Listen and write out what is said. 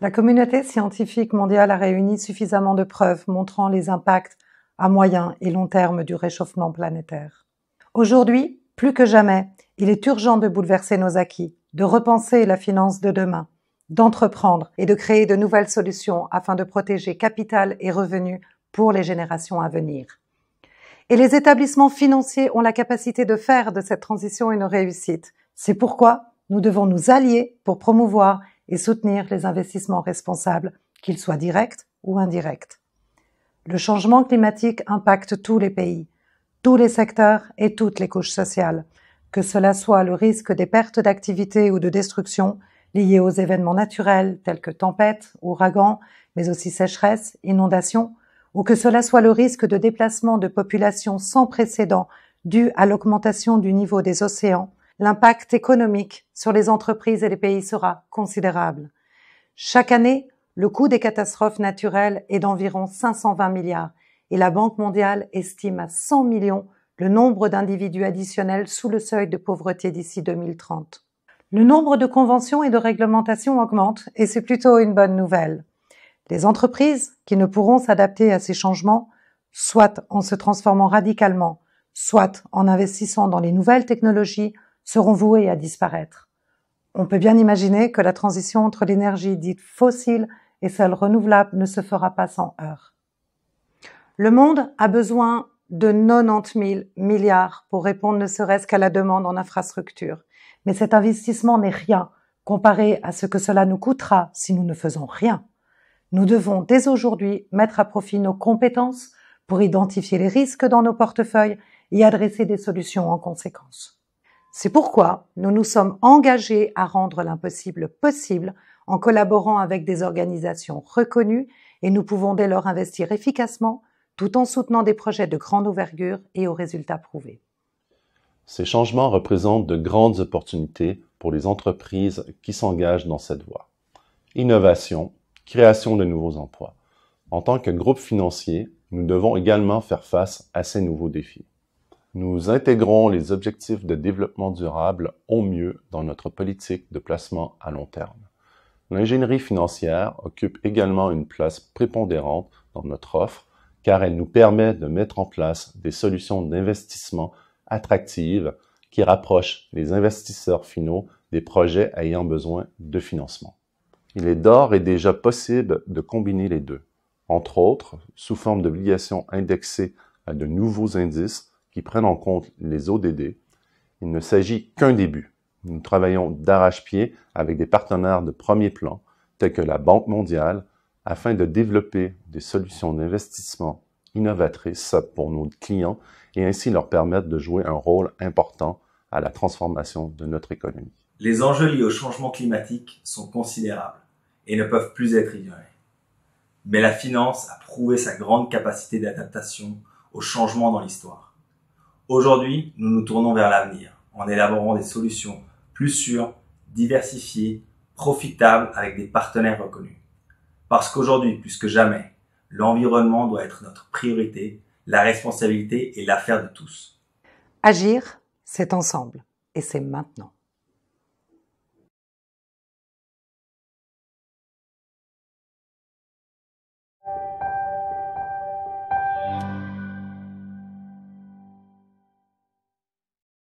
La communauté scientifique mondiale a réuni suffisamment de preuves montrant les impacts à moyen et long terme du réchauffement planétaire. Aujourd'hui, plus que jamais, il est urgent de bouleverser nos acquis, de repenser la finance de demain, d'entreprendre et de créer de nouvelles solutions afin de protéger capital et revenus pour les générations à venir. Et les établissements financiers ont la capacité de faire de cette transition une réussite. C'est pourquoi nous devons nous allier pour promouvoir et soutenir les investissements responsables, qu'ils soient directs ou indirects. Le changement climatique impacte tous les pays, tous les secteurs et toutes les couches sociales, que cela soit le risque des pertes d'activité ou de destruction liées aux événements naturels tels que tempêtes, ouragans, mais aussi sécheresses, inondations, ou que cela soit le risque de déplacement de populations sans précédent dû à l'augmentation du niveau des océans l'impact économique sur les entreprises et les pays sera considérable. Chaque année, le coût des catastrophes naturelles est d'environ 520 milliards et la Banque mondiale estime à 100 millions le nombre d'individus additionnels sous le seuil de pauvreté d'ici 2030. Le nombre de conventions et de réglementations augmente et c'est plutôt une bonne nouvelle. Les entreprises qui ne pourront s'adapter à ces changements, soit en se transformant radicalement, soit en investissant dans les nouvelles technologies, seront voués à disparaître. On peut bien imaginer que la transition entre l'énergie dite fossile et celle renouvelable ne se fera pas sans heurts. Le monde a besoin de 90 000 milliards pour répondre ne serait-ce qu'à la demande en infrastructure. Mais cet investissement n'est rien comparé à ce que cela nous coûtera si nous ne faisons rien. Nous devons dès aujourd'hui mettre à profit nos compétences pour identifier les risques dans nos portefeuilles et adresser des solutions en conséquence. C'est pourquoi nous nous sommes engagés à rendre l'impossible possible en collaborant avec des organisations reconnues et nous pouvons dès lors investir efficacement tout en soutenant des projets de grande envergure et aux résultats prouvés. Ces changements représentent de grandes opportunités pour les entreprises qui s'engagent dans cette voie. Innovation, création de nouveaux emplois. En tant que groupe financier, nous devons également faire face à ces nouveaux défis. Nous intégrons les objectifs de développement durable au mieux dans notre politique de placement à long terme. L'ingénierie financière occupe également une place prépondérante dans notre offre car elle nous permet de mettre en place des solutions d'investissement attractives qui rapprochent les investisseurs finaux des projets ayant besoin de financement. Il est d'or et déjà possible de combiner les deux, entre autres sous forme d'obligations indexées à de nouveaux indices prennent en compte les ODD, il ne s'agit qu'un début. Nous travaillons d'arrache-pied avec des partenaires de premier plan, tels que la Banque mondiale, afin de développer des solutions d'investissement innovatrices pour nos clients et ainsi leur permettre de jouer un rôle important à la transformation de notre économie. Les enjeux liés au changement climatique sont considérables et ne peuvent plus être ignorés. Mais la finance a prouvé sa grande capacité d'adaptation au changement dans l'histoire. Aujourd'hui, nous nous tournons vers l'avenir en élaborant des solutions plus sûres, diversifiées, profitables avec des partenaires reconnus. Parce qu'aujourd'hui, plus que jamais, l'environnement doit être notre priorité, la responsabilité et l'affaire de tous. Agir, c'est ensemble et c'est maintenant.